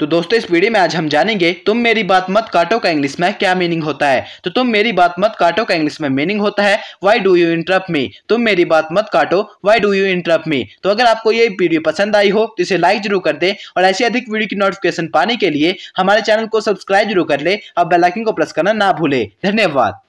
तो दोस्तों इस वीडियो में आज हम जानेंगे तुम मेरी बात मत काटो का इंग्लिश में क्या मीनिंग होता है तो तुम मेरी बात मत काटो का इंग्लिश में मीनिंग होता है why do you interrupt me तुम मेरी बात मत काटो why do you interrupt me तो अगर आपको ये वीडियो पसंद आई हो तो इसे लाइक जरूर कर दे और ऐसी अधिक वीडियो की नोटिफिकेशन पाने के लिए हमारे चैनल को सब्सक्राइब जरूर कर ले और बेलाइकिन को प्रेस करना ना भूले धन्यवाद